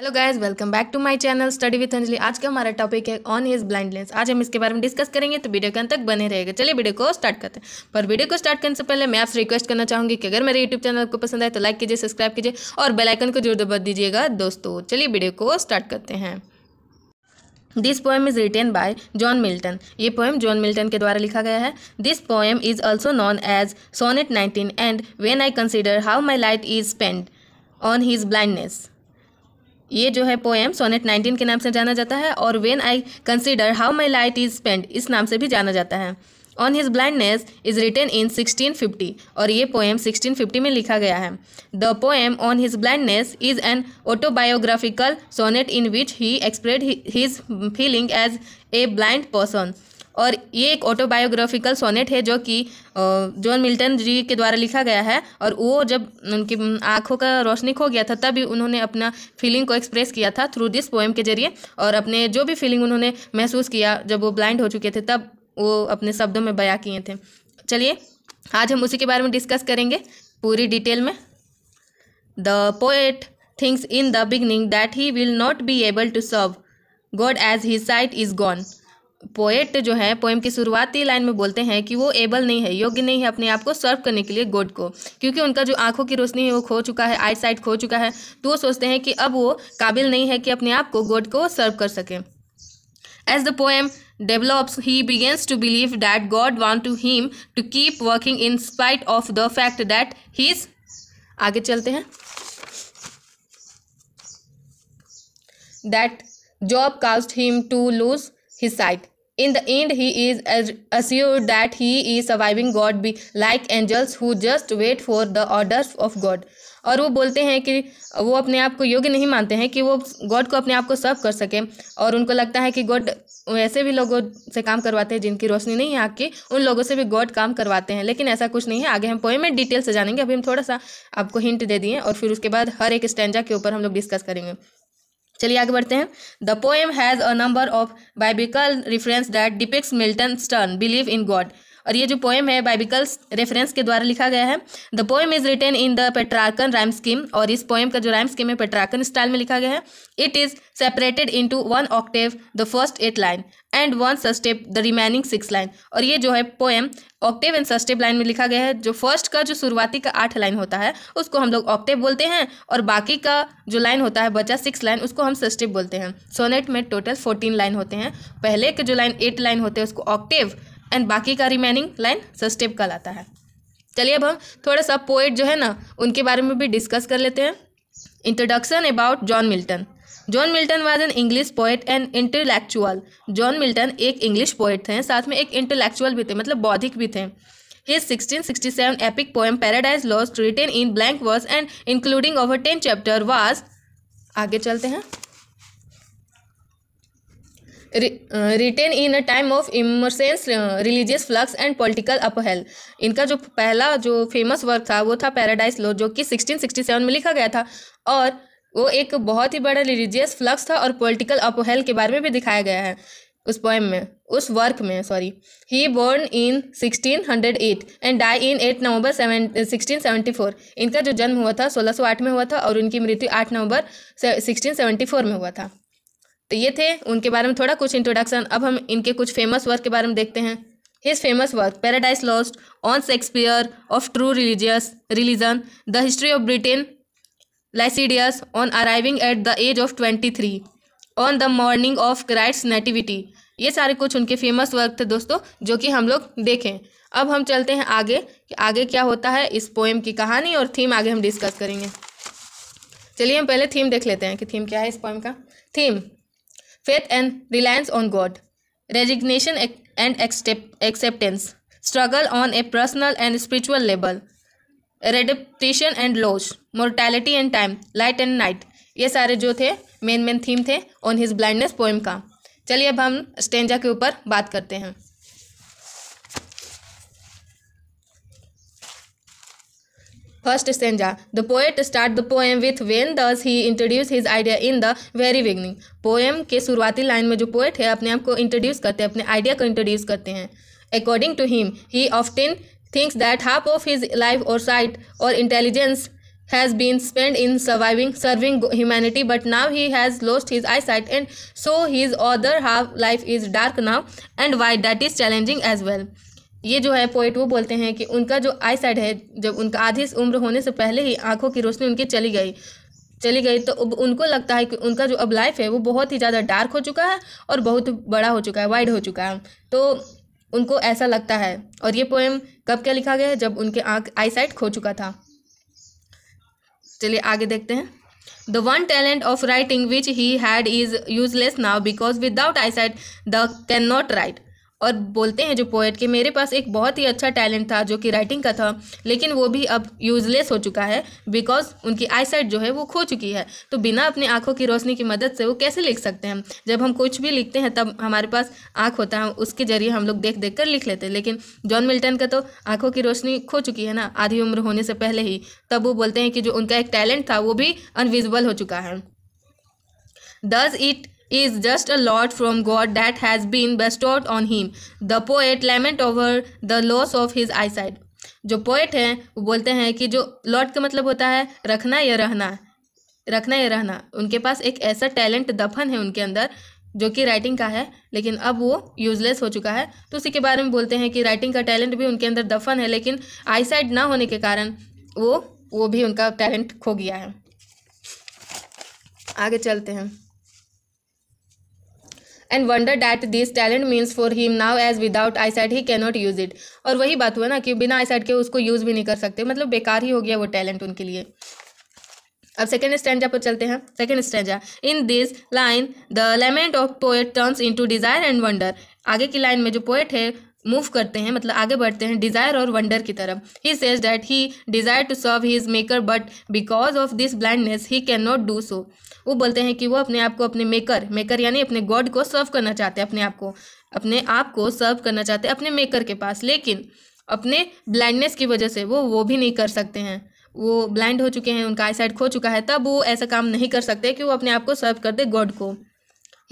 Hello guys welcome back to my channel study with Anjali आज का हमारा टॉपिक है ऑन हिज ब्लाइंडनेस आज हम इसके बारे में डिस्कस करेंगे तो वीडियो के अंत तक बने रहेगा चलिए वीडियो को स्टार्ट करते हैं पर वीडियो को स्टार्ट करने से पहले मैं आपसे रिक्वेस्ट करना चाहूँगी कि अगर मेरे यूट्यूब चैनल आपको पसंद आए तो लाइक कीजिए सब्सक्राइब कीजिए और बेलाइकन को जरूर दबा दीजिएगा दोस्तों चलिए वीडियो को स्टार्ट करते हैं this poem is written by John Milton ये पोएम जॉन मिल्टन के द्वारा लिखा गया है this poem is also known as sonnet nineteen and when I consider how my light is spend on his blindness ये जो है पोएम सोनेट 19 के नाम से जाना जाता है और when I consider how my light is spend इस नाम से भी जाना जाता है on his blindness is written in 1650 और ये पोएम 1650 में लिखा गया है the poem on his blindness is an autobiographical sonnet in which he expressed his feeling as a blind person और ये एक ऑटोबायोग्राफिकल सोनेट है जो कि जॉन मिल्टन जी के द्वारा लिखा गया है और वो जब उनकी आंखों का रोशनी खो गया था तभी उन्होंने अपना फीलिंग को एक्सप्रेस किया था थ्रू दिस पोएम के जरिए और अपने जो भी फीलिंग उन्होंने महसूस किया जब वो ब्लाइंड हो चुके थे तब वो अपने शब्दों में बया किए थे चलिए आज हम उसी के बारे में डिस्कस करेंगे पूरी डिटेल में the poet thinks in the beginning that he will not be able to serve God as he sight is gone poet जो है पोएम की शुरुआती लाइन में बोलते हैं कि वो एबल नहीं है योग्य नहीं है अपने आप को सर्व करने के लिए गॉड को क्योंकि उनका जो आंखों की रोशनी है वो खो चुका है आई साइट खो चुका है तो वो सोचते हैं कि अब वो काबिल नहीं है कि अपने आप को गॉड को सर्व कर सकें as the poem develops he begins to believe that God want to him to keep working in spite of the fact that he आगे चलते हैं that job cast him to lose his sight the the he is as assure that he is surviving God be like angels who just wait for the order of God और वो बोलते हैं कि वो अपने आप को योग्य नहीं मानते हैं कि वो गॉड को अपने आप को सर्व कर सकें और उनको लगता है कि गॉड ऐसे भी लोगों से काम करवाते हैं जिनकी रोशनी नहीं है आग की उन लोगों से भी गॉड काम करवाते हैं लेकिन ऐसा कुछ नहीं है आगे हम पोएम में डिटेल से जानेंगे अभी हम थोड़ा सा आपको हिंट दे दिए और फिर उसके बाद हर एक स्टैंडा के ऊपर हम लोग डिस्कस करेंगे चलिए आगे बढ़ते हैं the poem has a number of biblical reference that depicts Milton stern believe in God और ये जो पोएम है बाइबिकल्स रेफरेंस के द्वारा लिखा गया है the poem is written in the Petrarchan rhyme scheme और इस पोएम का जो राइम स्कीम है पेट्राकन स्टाइल में लिखा गया है it is separated into one octave the first eight line and one sestet the remaining six line और ये जो है poem octave and sestet line में लिखा गया है जो फर्स्ट का जो शुरुआती का आठ लाइन होता है उसको हम लोग ऑक्टेव बोलते हैं और बाकी का जो लाइन होता है बचा सिक्स लाइन उसको हम सस्टेप बोलते हैं सोनेट में टोटल फोर्टीन लाइन होते हैं पहले के जो लाइन एट लाइन होते हैं उसको ऑक्टेव एंड बाकी का रिमेनिंग लाइन सस्टेप कहलाता है चलिए अब हम थोड़ा सा पोइट जो है ना उनके बारे में भी डिस्कस कर लेते हैं introduction about John Milton John Milton was an English poet and intellectual John Milton एक इंग्लिश पोइट थे साथ में एक इंटेलेक्चुअल भी थे मतलब बौद्धिक भी थे his 1667 epic poem Paradise Lost written in blank verse and including over ten chapter was आगे चलते हैं written in a time of इमरसेंस religious flux and political upheaval इनका जो पहला जो फेमस वर्क था वो था पैराडाइज लॉ जो कि 1667 में लिखा गया था और वो एक बहुत ही बड़ा रिलीजियस फ्लक्स था और पॉलिटिकल अपहेल के बारे में भी दिखाया गया है उस पोएम में उस वर्क में sorry he born in 1608 and die in 8 November seven sixteen seventy four इनका जो जन्म हुआ था 1608 में हुआ था और उनकी मृत्यु 8 नवंबर 1674 में हुआ था तो ये थे उनके बारे में थोड़ा कुछ इंट्रोडक्शन अब हम इनके कुछ फेमस वर्क के बारे में देखते हैं his famous work Paradise Lost on Shakespeare of true religious religion the history of Britain Lycidas on arriving at the age of twenty three on the morning of Christ's nativity ये सारे कुछ उनके famous work थे दोस्तों जो कि हम लोग देखें अब हम चलते हैं आगे कि आगे क्या होता है इस पोएम की कहानी और थीम आगे हम डिस्कस करेंगे चलिए हम पहले थीम देख लेते हैं कि थीम क्या है इस पोएम का theme faith and reliance on God, resignation and acceptance, struggle on a personal and spiritual level, redemption and loss mortality and time light and night ये सारे जो थे मेन मेन थीम थे ऑन हिज ब्लाइंडनेस पोएम का चलिए अब हम stanza के ऊपर बात करते हैं first stanza the poet start the poem with when thus he introduce his idea in the very beginning poem के शुरुआती लाइन में जो पोएट है अपने आप को इंट्रोड्यूस करते हैं अपने आइडिया को इंट्रोड्यूस करते हैं according to him he of often thinks that half of his life और साइट और intelligence has been spend in surviving serving humanity but now he has lost his eye sight and so his other half life is dark now and why that is challenging as well ये जो है poet वो बोलते हैं कि उनका जो आई side है जब उनका आधी उम्र होने से पहले ही आंखों की रोशनी उनकी चली गई चली गई तो अब उनको लगता है कि उनका जो अब लाइफ है वो बहुत ही ज़्यादा डार्क हो चुका है और बहुत बड़ा हो चुका है वाइड हो चुका है तो उनको ऐसा लगता है और ये पोएम कब क्या लिखा गया है जब उनके आँख आई साइड खो चुका था चलिए आगे देखते हैं the one talent of writing which he had is useless now because without eye side the can not write और बोलते हैं जो पोएट कि मेरे पास एक बहुत ही अच्छा टैलेंट था जो कि राइटिंग का था लेकिन वो भी अब यूजलेस हो चुका है बिकॉज उनकी आईसाइट जो है वो खो चुकी है तो बिना अपनी आंखों की रोशनी की मदद से वो कैसे लिख सकते हैं जब हम कुछ भी लिखते हैं तब हमारे पास आँख होता है उसके जरिए हम लोग देख देख कर लिख लेते हैं लेकिन जॉन मिल्टन का तो आँखों की रोशनी खो चुकी है ना आधी उम्र होने से पहले ही तब वो बोलते हैं कि जो उनका एक टैलेंट था वो भी अनविजिबल हो चुका है thus it is just a lot from God that has been bestowed on him. The poet lament over the loss of his eyesight. जो पोएट हैं वो बोलते हैं कि जो लॉट का मतलब होता है रखना या रहना रखना या रहना उनके पास एक ऐसा टैलेंट दफन है उनके अंदर जो कि राइटिंग का है लेकिन अब वो यूजलेस हो चुका है तो उसी के बारे में बोलते हैं कि राइटिंग का टैलेंट भी उनके अंदर दफन है लेकिन आईसाइड ना होने के कारण वो वो भी उनका टैलेंट खो गया है आगे चलते हैं and wonder that this talent means for him now as without eye side he cannot use it और वही बात हुआ ना कि बिना आई साइड के उसको यूज़ भी नहीं कर सकते मतलब बेकार ही हो गया वो टैलेंट उनके लिए अब सेकेंड स्टेंजा पर चलते हैं second stanza in this line the lament of poet turns to desire and wonder आगे की लाइन में जो पोएट है मूव करते हैं मतलब आगे बढ़ते हैं डिज़ायर और वंडर की तरफ he says that he desire to serve his maker but because of this blindness he can not do so वो बोलते हैं कि वो अपने आप को अपने मेकर मेकर यानी अपने गॉड को सर्व करना चाहते हैं अपने आप को अपने आप को सर्व करना चाहते हैं अपने मेकर के पास लेकिन अपने ब्लाइंडनेस की वजह से वो वो भी नहीं कर सकते हैं वो ब्लाइंड हो चुके हैं उनका आई साइड खो चुका है तब वो ऐसा काम नहीं कर सकते कि वो अपने आप को सर्व कर दे गॉड को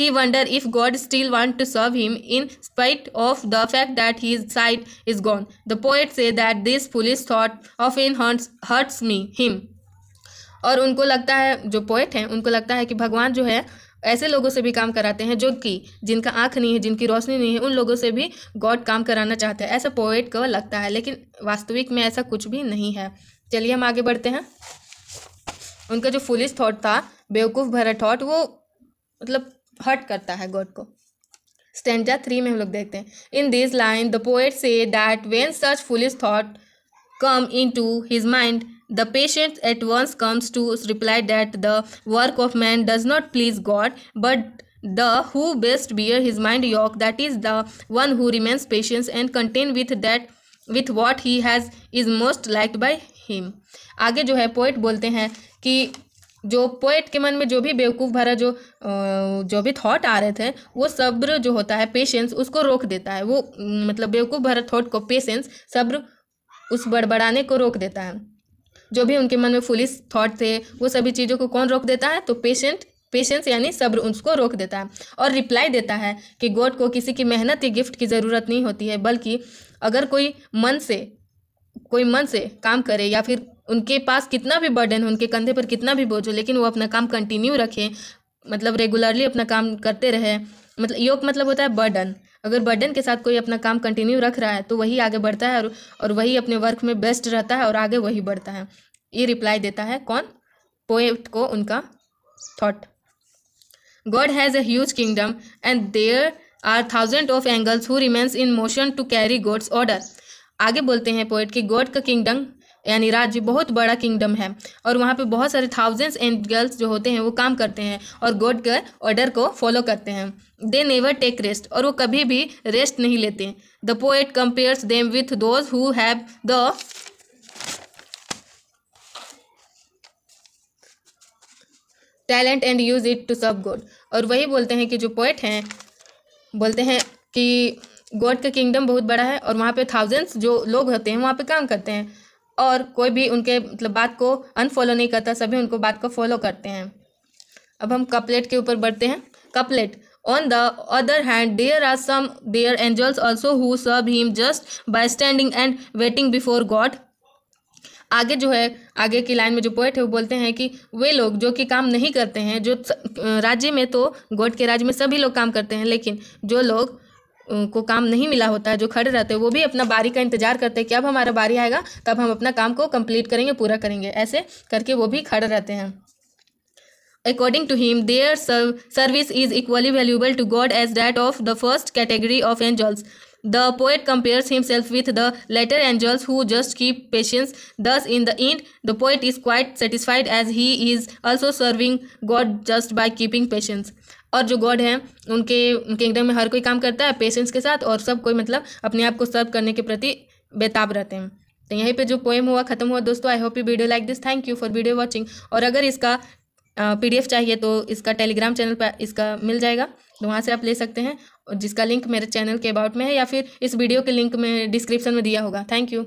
he wonder if God still want to serve him in spite of the fact that his sight is gone the poet say that this foolish thought of in hurts hurts me him और उनको लगता है जो poet हैं उनको लगता है कि भगवान जो है ऐसे लोगों से भी काम कराते हैं जो कि जिनका आँख नहीं है जिनकी रोशनी नहीं है उन लोगों से भी गॉड काम कराना चाहते हैं ऐसा पोइट को लगता है लेकिन वास्तविक में ऐसा कुछ भी नहीं है चलिए हम आगे बढ़ते हैं उनका जो फुलिस थॉट था बेवकूफ़ भरा थॉट वो मतलब हट करता है गॉड को स्टेंजा थ्री में हम लोग देखते हैं in this line the poet say that when such foolish thought come in to his mind The patient at once comes to reply that the work of man does not please God, but the who best bear his mind yoke, that is the one who remains patient and content with that with what he has is most liked by him. आगे जो है poet बोलते हैं कि जो poet के मन में जो भी बेवकूफ़ भरा जो जो भी थॉट आ रहे थे वो सब्र जो होता है पेशेंस उसको रोक देता है वो मतलब बेवकूफ़ भरा थॉट को पेशेंस सब्र उस बड़बड़ाने को रोक देता है जो भी उनके मन में फुलिस थॉट थे वो सभी चीज़ों को कौन रोक देता है तो पेशेंट पेशेंस यानी सब्र उसको रोक देता है और रिप्लाई देता है कि गॉड को किसी की मेहनत या गिफ्ट की ज़रूरत नहीं होती है बल्कि अगर कोई मन से कोई मन से काम करे या फिर उनके पास कितना भी बर्डन हो उनके कंधे पर कितना भी बोझ हो लेकिन वो अपना काम कंटिन्यू रखें मतलब रेगुलरली अपना काम करते रहे मतलब योग मतलब होता है बर्डन अगर बर्डन के साथ कोई अपना काम कंटिन्यू रख रहा है तो वही आगे बढ़ता है और, और वही अपने वर्क में बेस्ट रहता है और आगे वही बढ़ता है ये रिप्लाई देता है कौन पोएट को उनका thought God has a huge kingdom and there are thousand of angels who remains in motion to carry God's order आगे बोलते हैं पोएट की गॉड का किंगडम यानी राज्य बहुत बड़ा किंगडम है और वहाँ पे बहुत सारे थाउजेंड्स एंड गर्ल्स जो होते हैं वो काम करते हैं और गॉड के ऑर्डर को फॉलो करते हैं दे नेवर टेक रेस्ट और वो कभी भी रेस्ट नहीं लेते the poet compares them with those who have the talent and use it to serve God और वही बोलते हैं कि जो पोएट हैं बोलते हैं कि गॉड का किंगडम बहुत बड़ा है और वहाँ पे थाउजेंड्स जो लोग होते हैं वहाँ पे काम करते हैं और कोई भी उनके मतलब बात को अनफॉलो नहीं करता सभी उनको बात को फॉलो करते हैं अब हम कपलेट के ऊपर बढ़ते हैं couplet on the other hand there are some there angels also who serve him just by standing and waiting before God आगे जो है आगे की लाइन में जो पोएट है वो बोलते हैं कि वे लोग जो कि काम नहीं करते हैं जो राज्य में तो गोड के राज्य में सभी लोग काम करते हैं लेकिन जो लोग को काम नहीं मिला होता है जो खड़े रहते हैं वो भी अपना बारी का इंतजार करते हैं कि अब हमारा बारी आएगा तब हम अपना काम को कंप्लीट करेंगे पूरा करेंगे ऐसे करके वो भी खड़े रहते हैं according to him their service is equally valuable to God as that of the first category of angels the poet compares himself with the latter angels who just keep patience thus in the end the poet is quite satisfied as he is also serving God just by keeping patience और जो God हैं उनके kingdom में हर कोई काम करता है patience के साथ और सब कोई मतलब अपने आप को सर्व करने के प्रति बेताब रहते हैं तो यहीं पे जो पोएम हुआ खत्म हुआ दोस्तों I hope you video like this thank you for video watching और अगर इसका पीडीएफ चाहिए तो इसका टेलीग्राम चैनल पर इसका मिल जाएगा तो वहाँ से आप ले सकते हैं जिसका लिंक मेरे चैनल के अबाउट में है या फिर इस वीडियो के लिंक में डिस्क्रिप्शन में दिया होगा थैंक यू